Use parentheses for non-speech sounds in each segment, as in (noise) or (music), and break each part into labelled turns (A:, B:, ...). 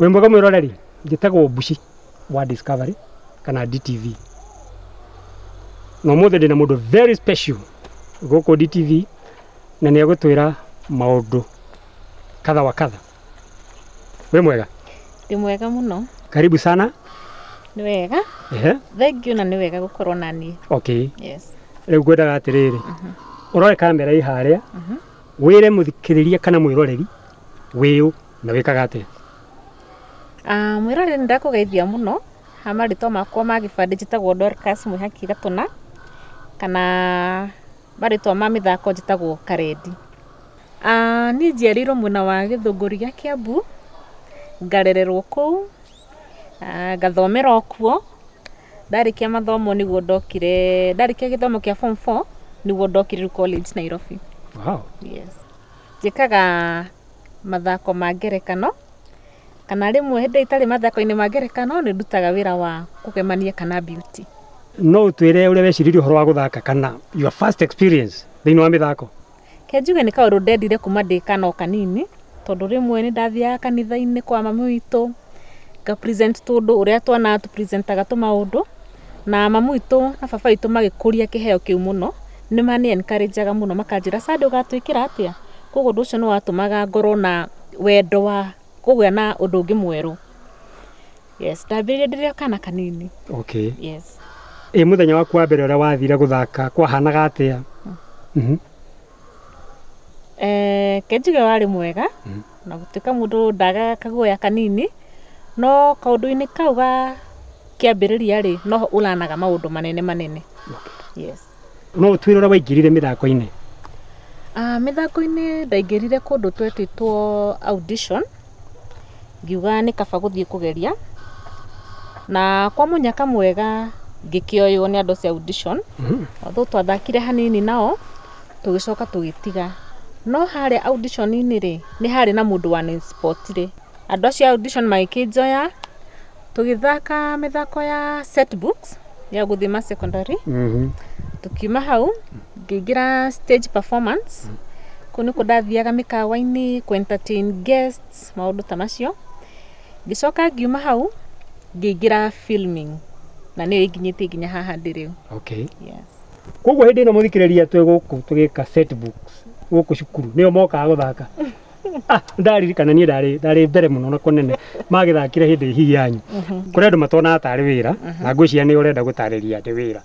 A: wimbo kamwe rora njä tagwo bushi wa discovery kana DTV na må ndå mundu very special guku DTV na ra maå ndå katha wa katha wä mwega
B: ndi mwega muno
A: karibu sana ni wega yeah.
B: thank you na ni wega gukorwo nani okay yes
A: riu ngwendaga atiriri uh mhm. -huh. urore kamera iharia uh -huh. wire na kana mwiroreri wiu na wikaga atia
B: mwira nä ndakå må muno ha to makwa ma gĩbandĩ njĩtagwo Dorcas Mwihaki gatuna kana mari to mami ma mĩthako njĩtagwo Karendi. Ah, ni jeriro muna wa Gĩthũngũri gĩa Kĩambu, ngarererwo ah gathomero kuo. dari Ndarĩkia mathomo ni gwondokire dari ndarĩkia githomo kĩa form 4 ni gwondokire college Nairobi. Wow. Yes. Njĩkaga mathako ma kana rimwe hinde itari mathako-inĩ ma ngerekano nĩ ndutaga wira wa kugemania kana beauty
A: no ũtwĩre ũrĩa weciririe uhoro wa guthaka kana your first experience thĩinĩ wa mĩthako
B: ke ni nĩ kaũndũ ndendire kuma ndĩ kana kanini tondu rimwe ni ndathiaga kanitha ini kwa mami witũ nga present tũndũ ũrĩa twana tũpresentaga tũmaũndũ na mamu witũ na baba witũ magĩkũria kĩheo kĩu mũno nĩ manĩ encourageaga muno makanjĩra sadu gatwikira atia koguo ũndũ ũcio nĩ watũmaga ngorwo na wendo wa kugĩa na ũndũ ũngĩ mwerũ yes ndambĩrĩirie ndĩrĩ o kana kanini
A: okay yes må thenya waku wa mbere a wathire gå thaka kwahanaga atä a hmm. mhm.
B: eh, kenjuge warä mwega hmm. na gå tuä ka må ndå ndagaga kaguoya kanini no kaå ndå-inä kauga kä ambä rä ria rä no å ranaga maå ndå manene manene
A: no å twä a waingä rire mä thako-inä
B: ah, mä thako-inä ndaingä rire kå ndå twetĩtwo two ngiuga nĩ kaba gũthiĩ kũgeria na kwa mũnyaka mwega ngĩkĩoywo nĩ andũ acio audition although mhm. twathakire hanini nao tũgĩcoka tũgĩtiga no harĩa audition-inĩ rĩ nĩ harĩ na mũndũ wa sport rĩ andũ acio audition magĩkĩnjoya tũgĩthaka mĩthako ya setbooks ya gũthima secondary mm -hmm. tukiuma hau ngĩingĩra stage performance mm. kũu nĩkuo ndathiaga mĩkawa-inĩ kũ entertain guests maũndũ ta macio ngicoka ngiuma hau ngĩingĩra filming na nĩyo ĩnginyĩte ikinya haha ndä
A: okay. yes. koguo hĩndĩ ĩno tå gä gũkũ tũgĩka gũkũ cukuru o mokaga gũthaka (laughs) ah, ndaririkana niĩ ndarĩ ndarĩ mbere mũno na thakire hä ndä hihi yanyu mhm. kũrĩ andũ matonaga tarĩ wĩra mhm. na ngwĩciria nĩ ũrenda gũtarĩria atĩ wĩra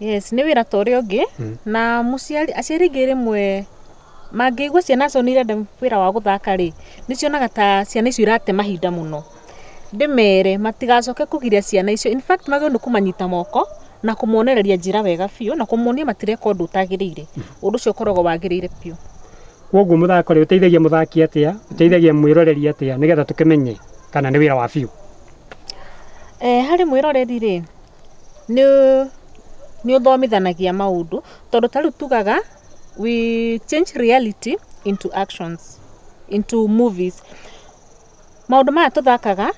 B: yes nĩ wĩra ta ũrĩa ũngĩ hmm. na mũciari aciari mwe mangĩigua ciana icio nĩ irenda wĩra wa gũthaka rĩ nĩ cionaga ta ciana icio irate mahinda mũno ndĩmere matigacoke kũgiria ciana icio in fact magĩrĩirwo nĩ kũmanyita moko na kũmonereria njĩra wega biũ na kũmonia matireka ũndũ ũtagĩrĩire ũndũ ũcio ũkoragwo wagĩrĩire biũ
A: kwoguo mũthako rĩ ũteithagia mũthaki atĩa ũteithagia mwĩroreri atĩa nĩgetha tũkĩmenye kana nĩ wĩra wa biũ
B: eh, harĩ mwĩroreri rĩ nĩ ũthomithanagia maũndũ tondũ ta rĩu tugaga we change reality into actions into movies maundu maya tuthakaga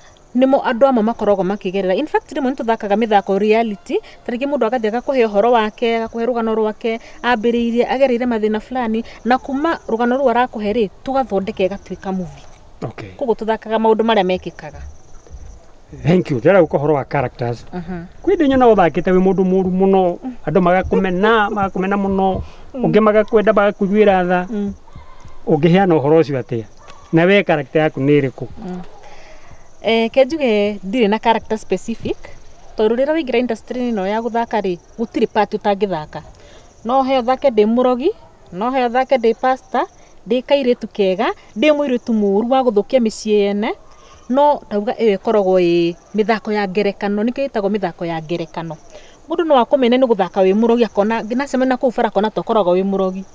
B: nimo andu amwe makorogo makigerera in fact rĩmwe nĩtũthakaga mithako reality tarĩngĩ mũndũ agathiĩ kuhe uhoro wake agakũhe rugano rwake ambĩrĩirie agereire mathina fulani na kuma rugano rwa rakuhe ri tugathondeke ĩgatuĩka movie okay. koguo tũthakaga maũndũ marĩa mekĩkaga
A: thank you ndä uko horo wa characters uh-huh. kwä ndä na å thangä wä må ndå må ru må no andå magakå mena magakå mena må no å mm. ngä magakwenda magakåiguä ra tha å mm. ngä heana å horo å cio na we character yaku ni ä
B: eh kå ke njuge na character specific tondå rä rä a waingä ra industry ä ya gå thaka rä gå tirä pati å tangä no he thake ndä må no he thake ndä pasta ndä kairä kega ndä må muru wa gå thå kia yene no tauga ä yo ä koragwo ä mä thako ya ngerekano nä kä ä mä thako ya ngerekano må ndå no akåmene nä gå thaka wä må rogi akona nacemania kå u bara kona tokoragwo wä må rogi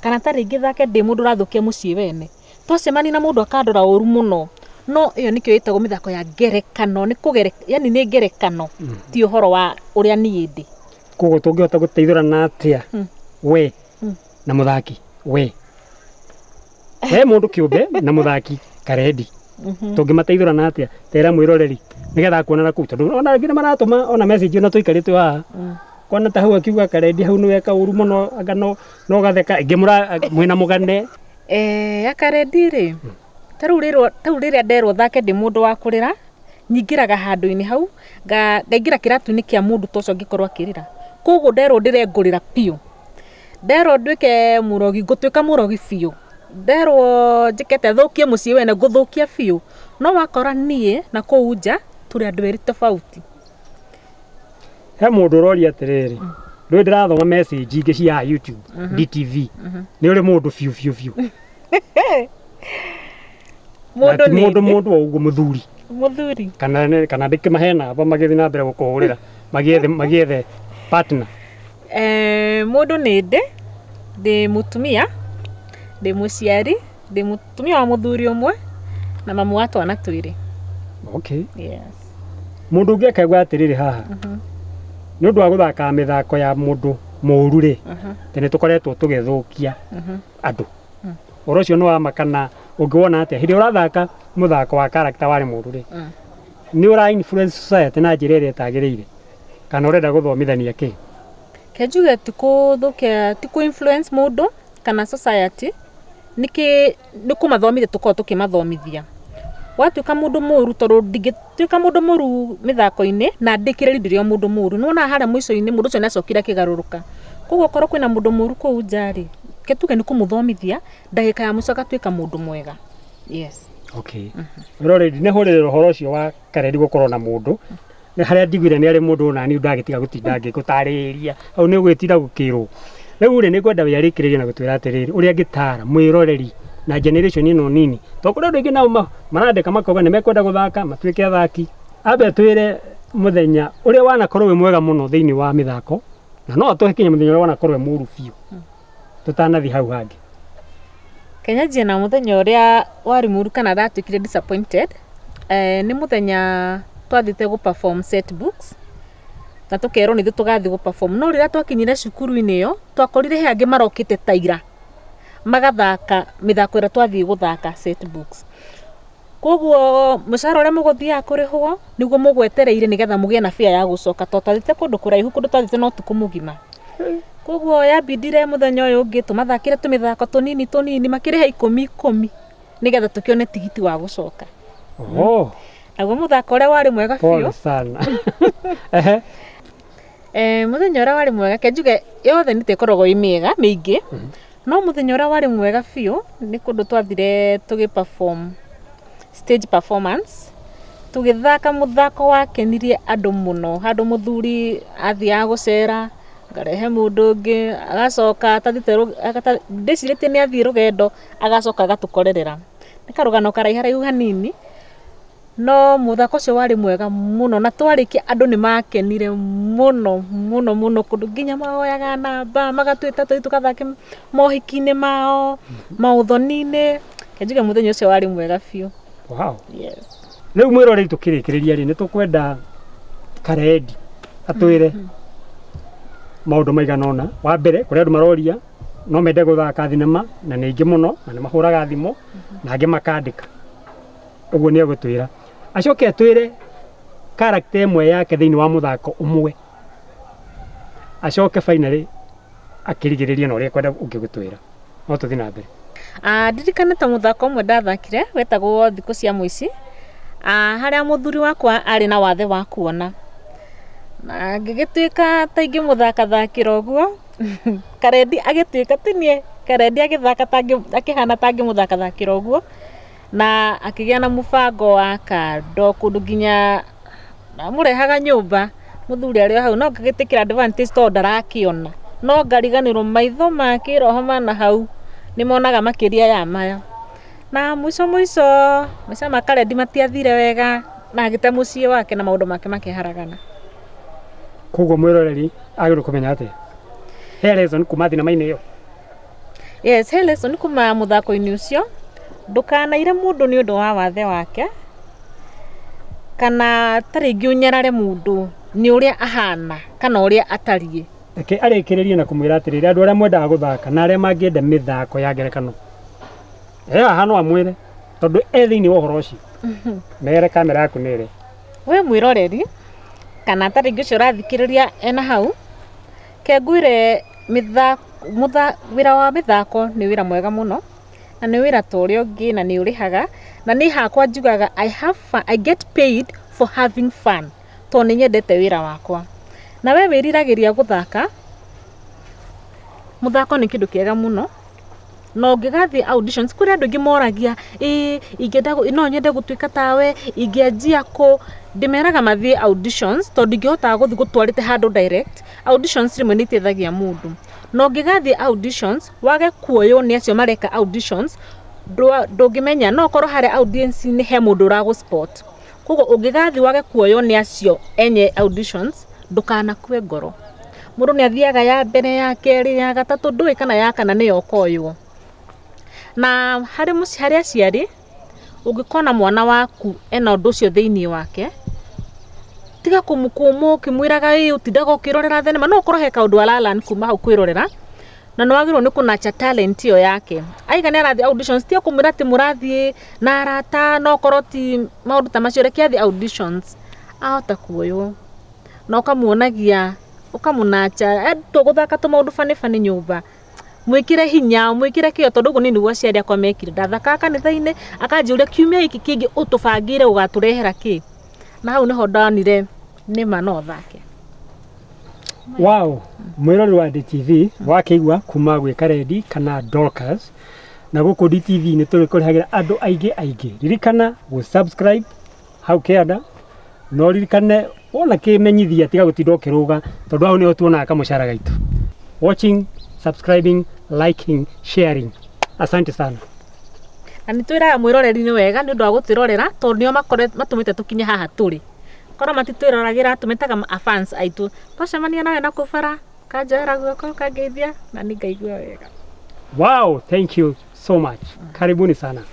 B: kana ta rä ngä thake ndä må ndå å rathå kia må ciä wene twacemani na må ndå akandora å ru må no no ä yo nä kä ä tagwo mä thako ya ngerekano yani nä ngerekano hmm. ti å horo wa å rä a niä ndä
A: koguo tå ngä hota gå teithå rana atä a hmm. we hmm. na må thaki we we må ndå kä å mbe (laughs) na må thaki karendi Mm-hmm. na atia tera mwiroreri nigetha kuonana kuu tondu ona ngina maratuma ona message ona tuikarite wa kona ta hau akiuga karendi hau niwe uru muno anga no no gatheka ngimura mwina mugande
B: eh akarendi ri tarä u taru rä a nderwo thake ndi mundu wa kurira rä handu ini hau ngaingä ra kä ratå-inä kä a må ndå ta å cio angä korwo akä rä ra koguo nderwo ndä nderwo njikete thukie mucii wene guthukia fiu no wakora nie na kuu nja turi andu eri tofauti
A: he mundu uroria atiriri mm. riu ndirathoma message ingi cia youtube mm-hmm. dtv mm-hmm. ni uri (laughs) mundu fiu fiu fiu
B: mundu ni mundu
A: mundu oguo muthuri
B: muthuri
A: kana kana mahena namba magithi na mbere gukuhurira (laughs) magiethe magiethe partner
B: eh mundu ni ndi ndi mutumia ndä må ciari ndä må tumia wa må thuri å mwe na mamu wa twana twä okay. yes.
A: må ndå å ngä akaigua atä rä rä haha uh -huh. nä å ndå wa gå thakaga mä thako ya må ndå må ru rä uh mm-hmm. -huh. te nä tå koretwo tå gethå kia uh mm-hmm. -huh. andå å mm. ro å cio nä wamakana å ngä wona atä hä ndä å rathaka må thako wa karakta warä må ru rä nä å ra influence society na njä ra ä rä a ä rä ire kana å renda gå thomithania kä
B: kenjuge ti thå kia ti influence må ndå kana society niki nikumathomithia tukorwo tukimathomithia watuika mundu muru tondu ndingituika mundu muru mithako-ini na ndikireri ndiri o mundu muru ni wona haria muico-ini mundu ucio niacokire akigaruruka koguo korwo kwina mundu muru kuu njari ketuge ni kumuthomithia ndagika ya muico agatuika mundu mwega yes
A: okay rore ndi nihurire uhoro ucio wa kareri gukorwo na mundu haria ndiguire ni ari mundu nani ndagitiga gutinda ngigutariria au ni ugwitira gukirwo riu ri ningwenda wiarikiririe na gutwira atiriri uria ngitara mwiroreri na generation ino nini to kuri andu ingi nao marandika makauga ni mekwenda guthaka matuike athaki ambe twire muthenya uria wanakorwo wi mwega muno thiini wa mithako na no atuhe kinya muthenya uria wanakorwo wi muru biu hmm. tutanathi hau hangi
B: kenyanjia na muthenya uria wari muru kana ndatuikire disappointed eh, ni muthenya twathite gu perform set books na tukerwo nä tugathi tå perform no rä rä a twakinyire cukuru-inä yo twakorire he angä marokite taira magathaka mithako ira twathi guthaka set books gå thaka koguo må cara å rä a mugwetereire nigetha kå na fia ya gucoka coka to twathä te kå ndå kå no tukå må gima koguo yambindire må thenya å yå å ngä tå mathakire tå mä thako tå nini tå nini makä rä tigiti wa gucoka coka hmm. naguo må thako å rä a warä mwega biå
A: (laughs)
B: Eh, muthenya uria wari mwega ke yothe nä korogo ä mä ega mä ingä mm-hmm. no muthenya uria warä mwega biå nä kå ndå twathire tå gä perform stage performance tugithaka muthako wakenirie andu muno handu muthuri athiaga gucera ngarehe mundu ungi agacoka ndicirite ni athii rugendo agacoka gatukorerera ni karugano karaiharaihu hanini no muthako cio wari mwega muno na twarikia andu ni makenire muno muno muno kundu nginya maoyaga namba magatwita tui tukathake mohiki-ini mao mhm. mauthoni-ini kenjuga muthenya ucio wari mwega fio
A: wow. yes. riu mwiroreri tukirikiriria ri nitukwenda karendi atwire mm -hmm. maundu maigana wa mbere kuri andu maroria no mende guthaka thinema na ni aingĩ muno na ni mahuraga thimo mhm. na angĩ makandika ũguo ni egũtwĩra acoke atwire karakta imwe yake thini wa muthako umwe acoke finally akirigiriria na uria kwenda ungigutwira no tuthi na mbere
B: ah, ndirikane ta muthako umwe ndathakire wetagwo thiku cia muici ah, haria muthuri wakwa ari na wathe wa kuona na ngigituika ta ingi muthaka thakira uguo (laughs) karendi agituika tinie karendi agithaka akihana ta muthaka thakira uguo na akigia na mufago wa kando kundu nginya amurehaga nyumba muthuri arä o hau no ngagä tä kä ra to ndarakä no ngariganä rwo maitho makä roho mana hau ni monaga makä ria ya maya na mwico mwico maica makarendi matiathire wega na agä te wake na maå ndå make makä haragana
A: koguo mwä roreri agä rwo kå menya atä he lesson kuma thina mainä yo
B: yes he lesson kuma må thako-inä ndukanaire mundu ni undu wa wathe wake kana taringi unyarare mundu ni uria ahana kana uria atarie
A: reke arikiririe na kumwira atiriri andu aria mwendaga guthaka na aria mangienda mithako ya ngerekano e haha no amwire tondu e thiini wa uhoro ucio mhm. mere kamera yaku nä ä
B: wä mwiroreri kana ta rĩngĩ ũcio ũrathikĩrĩria ena hau kengwire wĩra wa mĩthako nĩ wĩra mwega mũno na nä wä ra ta å rä a å ngä na nä å rä haga na nä hakwa njugaga I, have fun, I get paid for having fun tondå nä nyendete wä ra wakwa na we wä riragä ria gå thaka må thako nä kä ndå kä ega må no na å ngä gathiä kå rä andå aingä moragia ä no nyende gå tuä ka tawe ingäanjia kå ndä meraga mathiä tondå ingä hotaga gå thiä gå twarä te handå rä mwe nä iteithagia må ndå na ũngĩgathiĩ auditions wage kuoywo ni acio mareka auditions ndũngĩmenya no koro hare audience ni he ra ũragũ spot koguo ũngĩgathiĩ wage kuoywo ni acio enye auditions ndũkanakue ngoro mundu ni athiaga ya mbere ya keri ya gatatu ndui kana ya kana ni ũkoywo na harĩ harĩ aciari ũngĩkona mwana waku ena ndu ũcio thiini wake tiga kumukuma ukimwiraga ä utindaga å kä rorera thenema no å korwo he kaå ndå aralan kuma hau kwä rorera na nä wagä rwo nä kånacha talent yo yake aiga nä arathiä auditions tia kå mwä ra atä må rathiä na arata no korwo ti maå ndå ta macio reke athiä auditions ahota kuoywo na å kamuonagia å kamå nacha eh, twagå thaka tå maå ndå banäbanä nyå mba mwikire hinya mwikire kio tondu guo nini gwaciari akwa mekire ndathaka kanitha-ini akanjä ria kiumia giki kingä å tå bangä re å gatå rehera kä na hau niho ndonire nä ma no thake
A: wow mwirori wa DTV wakiigua kuma gwä ka kana dorkas na gå kå DTV nä tå rä kå rä hagä ra andå aingä aingä ririkana gå subscribe hau käanda no ririkane wona kä menyithia tiga gå tinda å kä rå ga tondå hau nä ho tuonaga kamå gaitu watching subscribing liking sharing asante sana
B: na nä twä raga mwä roreri nä wega nä å ndå wa gå twä rorera tondå nä o matå mä te tå kinye haha tå rä korwo matitwä roragä ra tå mä taga aitå twacemania nawe na kå bara kanjoera guoko kangeithia na nä ngaigua wega
A: wow thank you so much mm. karibuni sana